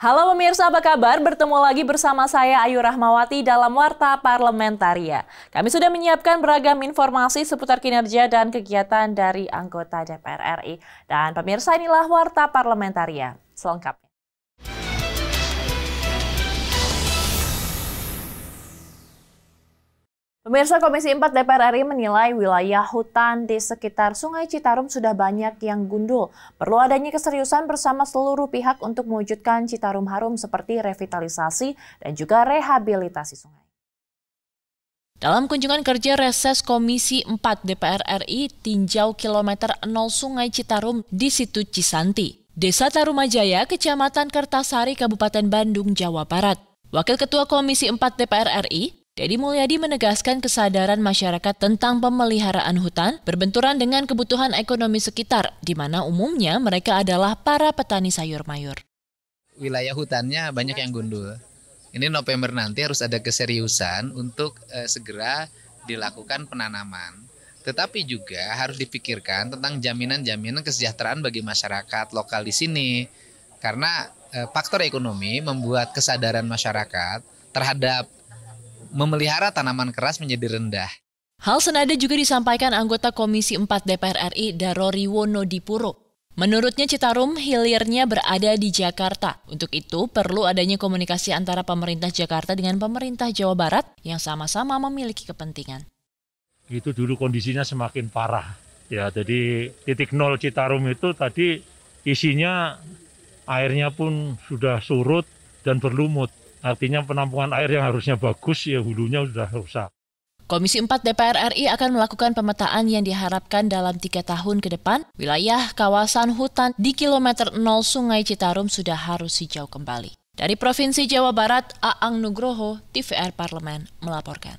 Halo pemirsa, apa kabar? Bertemu lagi bersama saya Ayu Rahmawati dalam Warta Parlementaria Kami sudah menyiapkan beragam informasi seputar kinerja dan kegiatan dari anggota DPR RI. Dan pemirsa inilah Warta Parlementaria selengkapnya. Pemirsa Komisi 4 DPR RI menilai wilayah hutan di sekitar Sungai Citarum sudah banyak yang gundul. Perlu adanya keseriusan bersama seluruh pihak untuk mewujudkan Citarum Harum seperti revitalisasi dan juga rehabilitasi sungai. Dalam kunjungan kerja reses Komisi 4 DPR RI tinjau kilometer 0 Sungai Citarum di situ Cisanti, Desa Tarumajaya, Kecamatan Kertasari, Kabupaten Bandung, Jawa Barat. Wakil Ketua Komisi 4 DPR RI, Deddy Mulyadi menegaskan kesadaran masyarakat tentang pemeliharaan hutan berbenturan dengan kebutuhan ekonomi sekitar, di mana umumnya mereka adalah para petani sayur mayur. Wilayah hutannya banyak yang gundul. Ini November nanti harus ada keseriusan untuk eh, segera dilakukan penanaman. Tetapi juga harus dipikirkan tentang jaminan-jaminan kesejahteraan bagi masyarakat lokal di sini. Karena eh, faktor ekonomi membuat kesadaran masyarakat terhadap memelihara tanaman keras menjadi rendah. Hal senada juga disampaikan anggota Komisi 4 DPR RI Darori Wonodipuro. Menurutnya Citarum hilirnya berada di Jakarta. Untuk itu perlu adanya komunikasi antara pemerintah Jakarta dengan pemerintah Jawa Barat yang sama-sama memiliki kepentingan. Itu dulu kondisinya semakin parah. Ya, jadi titik nol Citarum itu tadi isinya airnya pun sudah surut dan berlumut. Artinya penampungan air yang harusnya bagus ya hulunya sudah rusak. Komisi 4 DPR RI akan melakukan pemetaan yang diharapkan dalam tiga tahun ke depan. Wilayah kawasan hutan di kilometer 0 Sungai Citarum sudah harus hijau kembali. Dari Provinsi Jawa Barat, Aang Nugroho, TVR Parlemen melaporkan.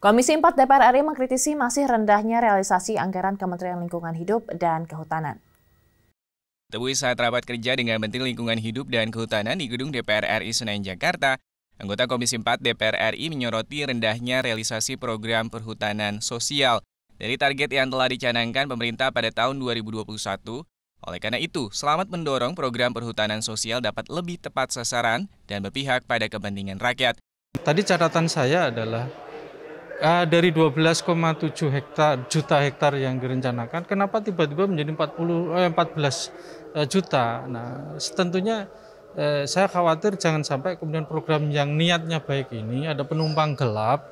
Komisi 4 DPR RI mengkritisi masih rendahnya realisasi anggaran Kementerian Lingkungan Hidup dan Kehutanan. Temui saat rapat kerja dengan Menteri Lingkungan Hidup dan Kehutanan di Gedung DPR RI Senayan Jakarta, anggota Komisi 4 DPR RI menyoroti rendahnya realisasi program perhutanan sosial dari target yang telah dicanangkan pemerintah pada tahun 2021. Oleh karena itu, Selamat mendorong program perhutanan sosial dapat lebih tepat sasaran dan berpihak pada kepentingan rakyat. Tadi catatan saya adalah Uh, dari 12,7 hektar juta hektar yang direncanakan, kenapa tiba-tiba menjadi 40 eh, 14 uh, eh, juta? Nah, tentunya uh, saya khawatir jangan sampai kemudian program yang niatnya baik ini ada penumpang gelap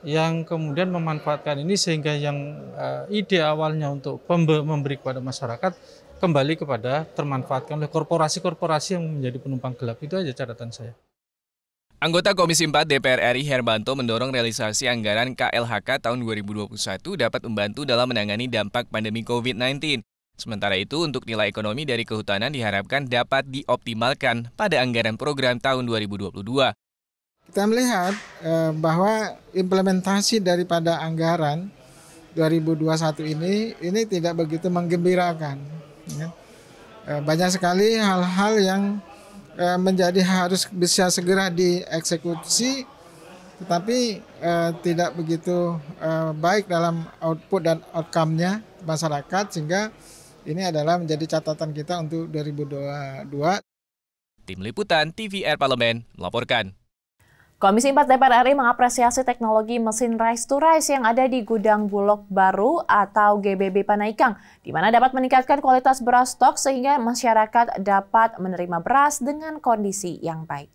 yang kemudian memanfaatkan ini sehingga yang uh, ide awalnya untuk memberi kepada masyarakat kembali kepada termanfaatkan oleh korporasi-korporasi yang menjadi penumpang gelap itu aja catatan saya. Anggota Komisi 4 DPR RI Herbanto mendorong realisasi anggaran KLHK tahun 2021 dapat membantu dalam menangani dampak pandemi COVID-19. Sementara itu, untuk nilai ekonomi dari kehutanan diharapkan dapat dioptimalkan pada anggaran program tahun 2022. Kita melihat eh, bahwa implementasi daripada anggaran 2021 ini ini tidak begitu menggembirakan. Ya. Eh, banyak sekali hal-hal yang Eh, menjadi harus bisa segera dieksekusi tetapi eh, tidak begitu eh, baik dalam output dan outcome-nya masyarakat sehingga ini adalah menjadi catatan kita untuk 2022. Tim Liputan TVR Parlemen melaporkan. Komisi 4 DPR RI mengapresiasi teknologi mesin rice to rice yang ada di gudang Bulog Baru atau GBB Panaikang, di mana dapat meningkatkan kualitas beras stok sehingga masyarakat dapat menerima beras dengan kondisi yang baik.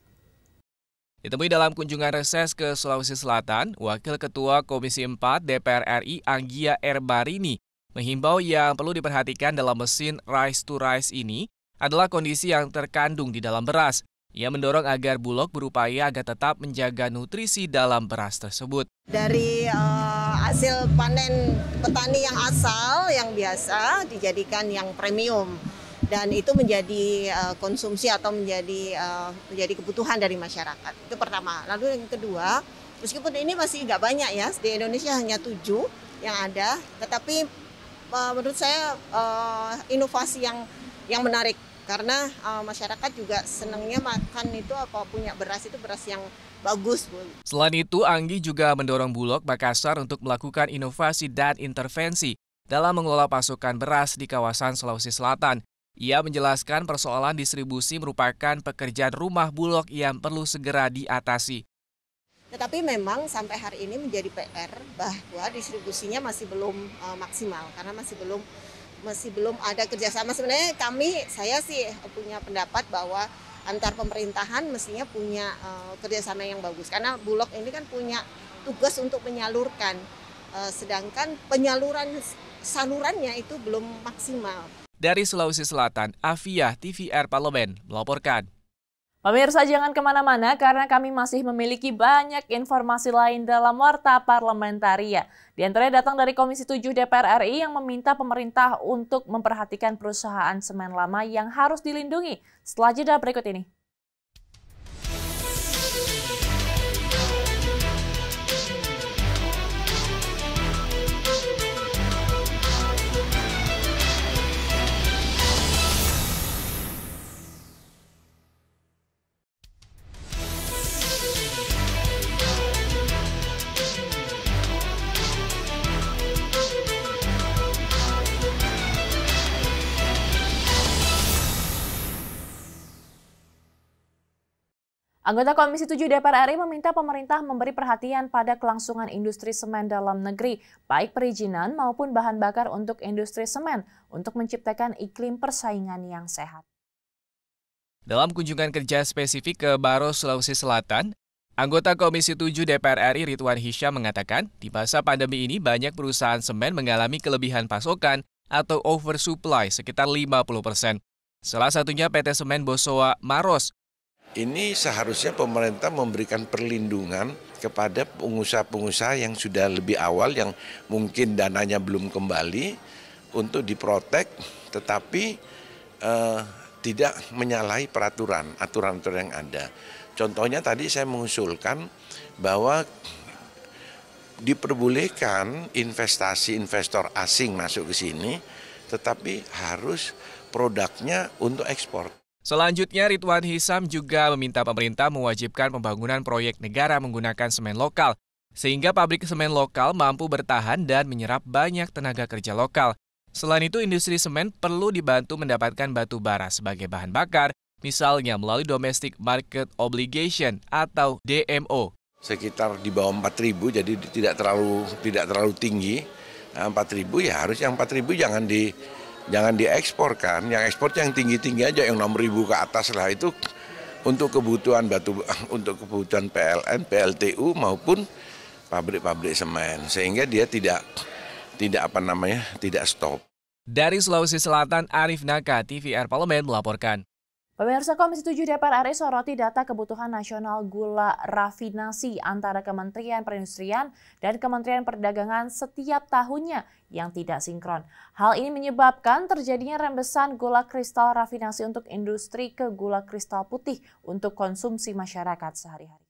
Ditemui dalam kunjungan reses ke Sulawesi Selatan, Wakil Ketua Komisi 4 DPR RI Anggia Erbarini menghimbau yang perlu diperhatikan dalam mesin rice to rice ini adalah kondisi yang terkandung di dalam beras, ia mendorong agar Bulog berupaya agar tetap menjaga nutrisi dalam beras tersebut. Dari uh, hasil panen petani yang asal, yang biasa, dijadikan yang premium. Dan itu menjadi uh, konsumsi atau menjadi uh, menjadi kebutuhan dari masyarakat. Itu pertama. Lalu yang kedua, meskipun ini masih nggak banyak ya, di Indonesia hanya tujuh yang ada, tetapi uh, menurut saya uh, inovasi yang yang menarik karena uh, masyarakat juga senangnya makan itu apa punya beras itu beras yang bagus. Selain itu, Anggi juga mendorong Bulog Makassar untuk melakukan inovasi dan intervensi dalam mengelola pasokan beras di kawasan Sulawesi Selatan. Ia menjelaskan persoalan distribusi merupakan pekerjaan rumah Bulog yang perlu segera diatasi. Tetapi memang sampai hari ini menjadi PR bahwa distribusinya masih belum uh, maksimal karena masih belum masih belum ada kerjasama sebenarnya kami saya sih punya pendapat bahwa antar pemerintahan mestinya punya uh, kerjasama yang bagus karena Bulog ini kan punya tugas untuk menyalurkan uh, sedangkan penyaluran salurannya itu belum maksimal. Dari Sulawesi Selatan, Afia TVR Parlemen melaporkan. Pemirsa jangan kemana-mana karena kami masih memiliki banyak informasi lain dalam Warta parlementaria. Di antaranya datang dari Komisi 7 DPR RI yang meminta pemerintah untuk memperhatikan perusahaan semen lama yang harus dilindungi. Setelah jeda berikut ini. Anggota Komisi 7 DPR RI meminta pemerintah memberi perhatian pada kelangsungan industri semen dalam negeri, baik perizinan maupun bahan bakar untuk industri semen, untuk menciptakan iklim persaingan yang sehat. Dalam kunjungan kerja spesifik ke Baro, Sulawesi Selatan, anggota Komisi 7 DPR RI Ridwan Hisham mengatakan, di masa pandemi ini banyak perusahaan semen mengalami kelebihan pasokan atau oversupply sekitar 50 persen. Salah satunya PT Semen Bosowa Maros ini seharusnya pemerintah memberikan perlindungan kepada pengusaha-pengusaha yang sudah lebih awal yang mungkin dananya belum kembali untuk diprotek tetapi eh, tidak menyalahi peraturan aturan-aturan yang ada. Contohnya tadi saya mengusulkan bahwa diperbolehkan investasi investor asing masuk ke sini tetapi harus produknya untuk ekspor. Selanjutnya, Ridwan Hisam juga meminta pemerintah mewajibkan pembangunan proyek negara menggunakan semen lokal, sehingga pabrik semen lokal mampu bertahan dan menyerap banyak tenaga kerja lokal. Selain itu, industri semen perlu dibantu mendapatkan batu bara sebagai bahan bakar, misalnya melalui Domestic Market Obligation atau DMO. Sekitar di bawah 4.000, jadi tidak terlalu tidak terlalu tinggi. Nah, 4.000 ya harus yang 4.000 jangan di jangan diekspor kan. Yang ekspor yang tinggi-tinggi aja yang 6000 ke atas lah itu untuk kebutuhan batu untuk kebutuhan PLN, PLTU maupun pabrik-pabrik semen sehingga dia tidak tidak apa namanya tidak stop. Dari Sulawesi Selatan, Arif Naka, TVR Parlemen melaporkan. Pemirsa Komisi 7 DPR RI soroti data kebutuhan nasional gula rafinasi antara Kementerian Perindustrian dan Kementerian Perdagangan setiap tahunnya yang tidak sinkron. Hal ini menyebabkan terjadinya rembesan gula kristal rafinasi untuk industri ke gula kristal putih untuk konsumsi masyarakat sehari-hari.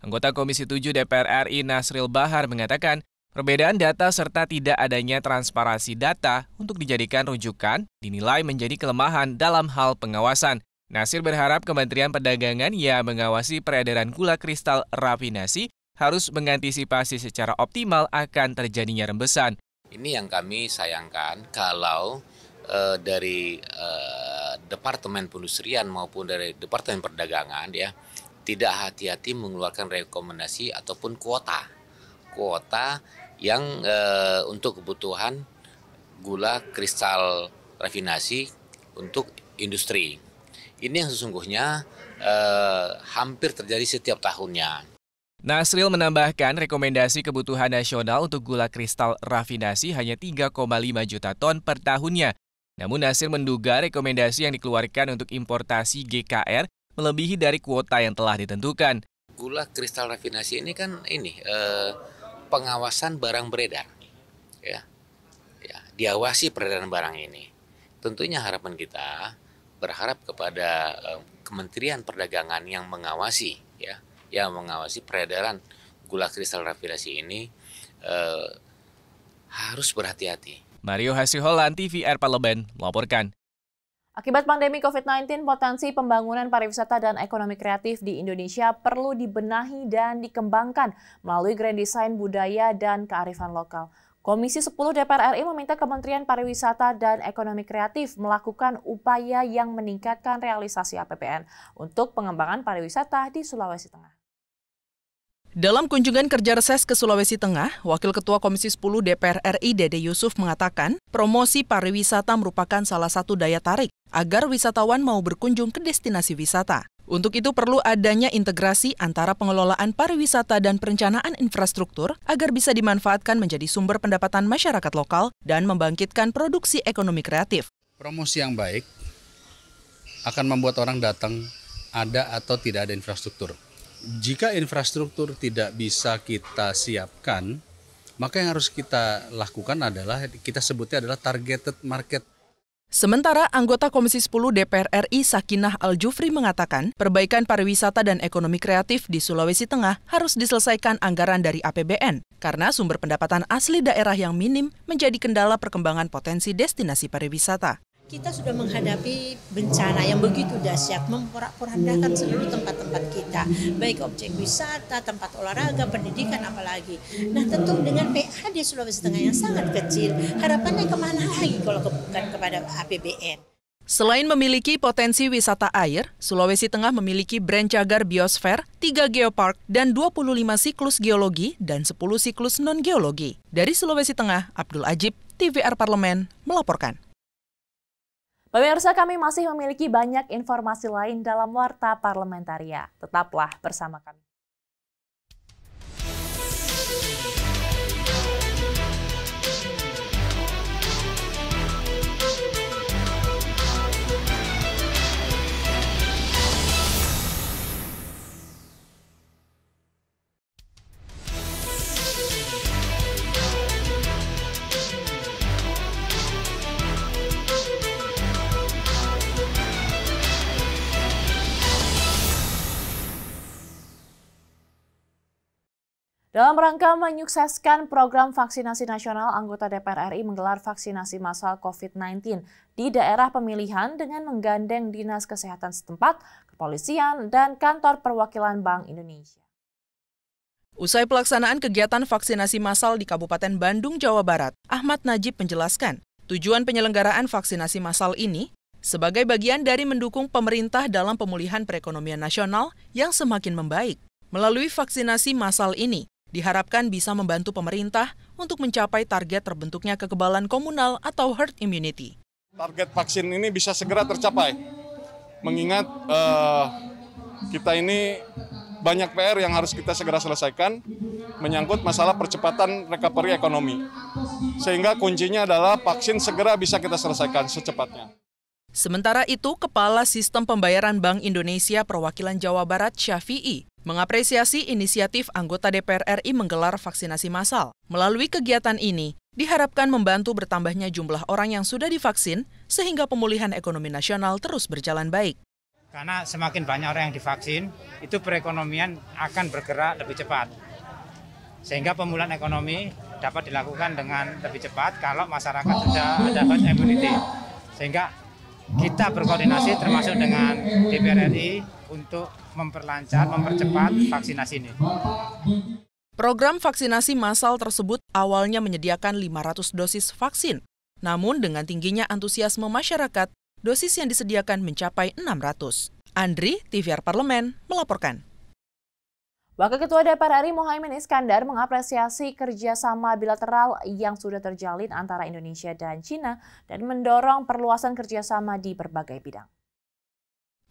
Anggota Komisi 7 DPR RI Nasril Bahar mengatakan, Perbedaan data serta tidak adanya transparansi data untuk dijadikan rujukan dinilai menjadi kelemahan dalam hal pengawasan. Nasir berharap Kementerian Perdagangan yang mengawasi peredaran gula kristal rafinasi harus mengantisipasi secara optimal akan terjadinya rembesan. Ini yang kami sayangkan kalau e, dari e, Departemen Pendustrian maupun dari Departemen Perdagangan ya tidak hati-hati mengeluarkan rekomendasi ataupun kuota. Kuota yang e, untuk kebutuhan gula kristal refinasi untuk industri. Ini yang sesungguhnya e, hampir terjadi setiap tahunnya. Nasril menambahkan rekomendasi kebutuhan nasional untuk gula kristal rafinasi hanya 3,5 juta ton per tahunnya. Namun Nasril menduga rekomendasi yang dikeluarkan untuk importasi GKR melebihi dari kuota yang telah ditentukan. Gula kristal rafinasi ini kan ini eh, pengawasan barang beredar. Ya. ya, diawasi peredaran barang ini. Tentunya harapan kita berharap kepada eh, Kementerian Perdagangan yang mengawasi ya, yang mengawasi peredaran gula kristal rafinasi ini eh, harus berhati-hati. Mario Hasiholan, TVR Parlemen, melaporkan. Akibat pandemi COVID-19, potensi pembangunan pariwisata dan ekonomi kreatif di Indonesia perlu dibenahi dan dikembangkan melalui grand design budaya dan kearifan lokal. Komisi 10 DPR RI meminta Kementerian Pariwisata dan Ekonomi Kreatif melakukan upaya yang meningkatkan realisasi APBN untuk pengembangan pariwisata di Sulawesi Tengah. Dalam kunjungan kerja reses ke Sulawesi Tengah, Wakil Ketua Komisi 10 DPR RI Dede Yusuf mengatakan promosi pariwisata merupakan salah satu daya tarik agar wisatawan mau berkunjung ke destinasi wisata. Untuk itu perlu adanya integrasi antara pengelolaan pariwisata dan perencanaan infrastruktur agar bisa dimanfaatkan menjadi sumber pendapatan masyarakat lokal dan membangkitkan produksi ekonomi kreatif. Promosi yang baik akan membuat orang datang ada atau tidak ada infrastruktur jika infrastruktur tidak bisa kita siapkan, maka yang harus kita lakukan adalah kita sebutnya adalah targeted market Sementara anggota Komisi 10 DPR RI Sakinah Al-Jufri mengatakan, perbaikan pariwisata dan ekonomi kreatif di Sulawesi Tengah harus diselesaikan anggaran dari APBN karena sumber pendapatan asli daerah yang minim menjadi kendala perkembangan potensi destinasi pariwisata. Kita sudah menghadapi bencana yang begitu dahsyat, memporak-porandakan seluruh tempat-tempat kita, baik objek wisata, tempat olahraga, pendidikan, apalagi. Nah, tentu dengan PAD Sulawesi Tengah yang sangat kecil, harapannya kemana lagi kalau bukan kepada APBN? Selain memiliki potensi wisata air, Sulawesi Tengah memiliki brand cagar biosfer, 3 geopark, dan 25 siklus geologi dan 10 siklus non-geologi. Dari Sulawesi Tengah, Abdul Ajib, TVR Parlemen, melaporkan. Pemirsa kami masih memiliki banyak informasi lain dalam Warta Parlementaria. Tetaplah bersama kami. Dalam rangka menyukseskan program vaksinasi nasional, anggota DPR RI menggelar vaksinasi massal COVID-19 di daerah pemilihan dengan menggandeng Dinas Kesehatan setempat, kepolisian, dan kantor perwakilan Bank Indonesia. Usai pelaksanaan kegiatan vaksinasi massal di Kabupaten Bandung, Jawa Barat, Ahmad Najib menjelaskan, tujuan penyelenggaraan vaksinasi massal ini sebagai bagian dari mendukung pemerintah dalam pemulihan perekonomian nasional yang semakin membaik. Melalui vaksinasi massal ini, diharapkan bisa membantu pemerintah untuk mencapai target terbentuknya kekebalan komunal atau herd immunity. Target vaksin ini bisa segera tercapai, mengingat uh, kita ini banyak PR yang harus kita segera selesaikan, menyangkut masalah percepatan recovery ekonomi. Sehingga kuncinya adalah vaksin segera bisa kita selesaikan secepatnya. Sementara itu, Kepala Sistem Pembayaran Bank Indonesia Perwakilan Jawa Barat Syafi'i Mengapresiasi inisiatif anggota DPR RI menggelar vaksinasi massal. Melalui kegiatan ini, diharapkan membantu bertambahnya jumlah orang yang sudah divaksin sehingga pemulihan ekonomi nasional terus berjalan baik. Karena semakin banyak orang yang divaksin, itu perekonomian akan bergerak lebih cepat. Sehingga pemulihan ekonomi dapat dilakukan dengan lebih cepat kalau masyarakat sudah dapat herd immunity. Sehingga kita berkoordinasi termasuk dengan DPR RI untuk memperlancar, mempercepat vaksinasi ini. Program vaksinasi massal tersebut awalnya menyediakan 500 dosis vaksin. Namun dengan tingginya antusiasme masyarakat, dosis yang disediakan mencapai 600. Andri, TVR Parlemen, melaporkan. Wakil Ketua DPR RI Mohaimin Iskandar mengapresiasi kerjasama bilateral yang sudah terjalin antara Indonesia dan China dan mendorong perluasan kerjasama di berbagai bidang.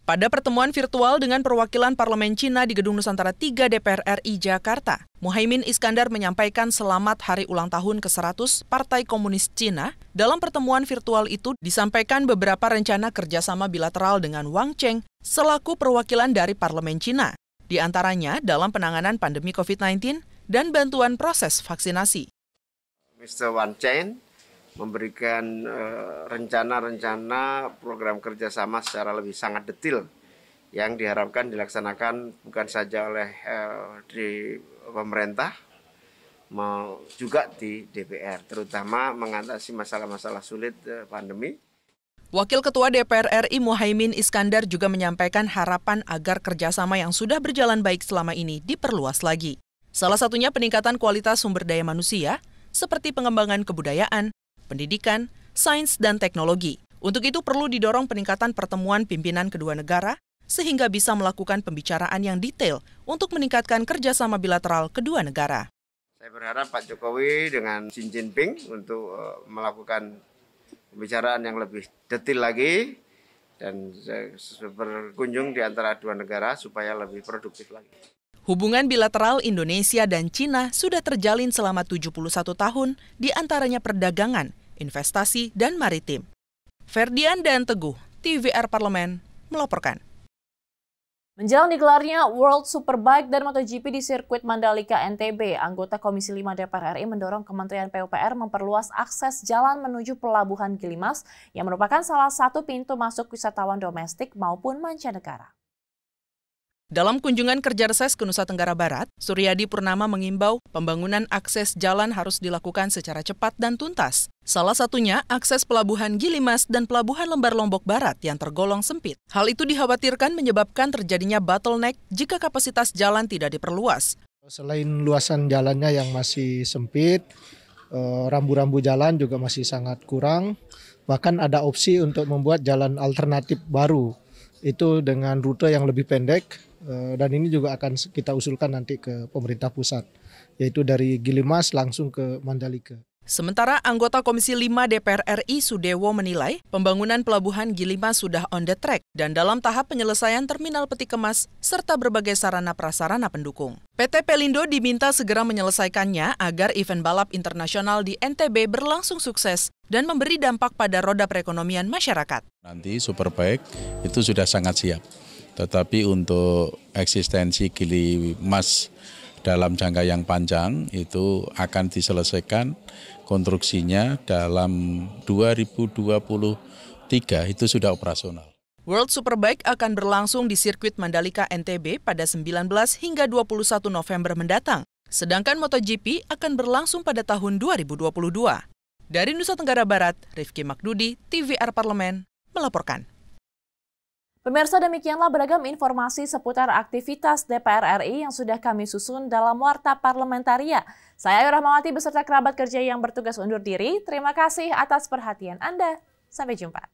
Pada pertemuan virtual dengan perwakilan parlemen Cina di Gedung Nusantara 3 DPR RI Jakarta, Muhaimin Iskandar menyampaikan selamat hari ulang tahun ke-100 Partai Komunis Cina. Dalam pertemuan virtual itu disampaikan beberapa rencana kerjasama bilateral dengan Wang Cheng selaku perwakilan dari parlemen Cina, di antaranya dalam penanganan pandemi COVID-19 dan bantuan proses vaksinasi. Mr. Wang Cheng memberikan eh, rencana-rencana uh, program kerjasama secara lebih sangat detail yang diharapkan dilaksanakan bukan saja oleh uh, di pemerintah mau juga di DPR terutama mengatasi masalah-masalah sulit uh, pandemi. Wakil Ketua DPR RI Muhaimin Iskandar juga menyampaikan harapan agar kerjasama yang sudah berjalan baik selama ini diperluas lagi. Salah satunya peningkatan kualitas sumber daya manusia, seperti pengembangan kebudayaan, pendidikan, sains, dan teknologi. Untuk itu perlu didorong peningkatan pertemuan pimpinan kedua negara sehingga bisa melakukan pembicaraan yang detail untuk meningkatkan kerjasama bilateral kedua negara. Saya berharap Pak Jokowi dengan Xi Jinping untuk eh, melakukan pembicaraan yang lebih detail lagi dan berkunjung di antara dua negara supaya lebih produktif lagi. Hubungan bilateral Indonesia dan Cina sudah terjalin selama 71 tahun, di antaranya perdagangan, investasi, dan maritim. Ferdian dan Teguh, TVR Parlemen, melaporkan. Menjelang digelarnya World Superbike dan MotoGP di sirkuit Mandalika NTB, anggota Komisi 5 DPR RI mendorong Kementerian PUPR memperluas akses jalan menuju Pelabuhan Gilimas yang merupakan salah satu pintu masuk wisatawan domestik maupun mancanegara. Dalam kunjungan kerja reses ke Nusa Tenggara Barat, Suryadi Purnama mengimbau pembangunan akses jalan harus dilakukan secara cepat dan tuntas. Salah satunya akses pelabuhan Gilimas dan pelabuhan Lembar Lombok Barat yang tergolong sempit. Hal itu dikhawatirkan menyebabkan terjadinya bottleneck jika kapasitas jalan tidak diperluas. Selain luasan jalannya yang masih sempit, eh, rambu-rambu jalan juga masih sangat kurang. Bahkan ada opsi untuk membuat jalan alternatif baru itu dengan rute yang lebih pendek eh, dan ini juga akan kita usulkan nanti ke pemerintah pusat yaitu dari Gilimas langsung ke Mandalika. Sementara anggota Komisi 5 DPR RI Sudewo menilai pembangunan pelabuhan Gilima sudah on the track dan dalam tahap penyelesaian terminal peti kemas serta berbagai sarana prasarana pendukung. PT Pelindo diminta segera menyelesaikannya agar event balap internasional di NTB berlangsung sukses dan memberi dampak pada roda perekonomian masyarakat. Nanti Superbike itu sudah sangat siap. Tetapi untuk eksistensi Gilimas dalam jangka yang panjang itu akan diselesaikan konstruksinya dalam 2023 itu sudah operasional. World Superbike akan berlangsung di sirkuit Mandalika NTB pada 19 hingga 21 November mendatang, sedangkan MotoGP akan berlangsung pada tahun 2022. Dari Nusa Tenggara Barat, Rifki Makdudi, TVR Parlemen, melaporkan. Pemirsa demikianlah beragam informasi seputar aktivitas DPR RI yang sudah kami susun dalam Warta Parlamentaria. Saya Ayu Rahmawati beserta kerabat kerja yang bertugas undur diri. Terima kasih atas perhatian Anda. Sampai jumpa.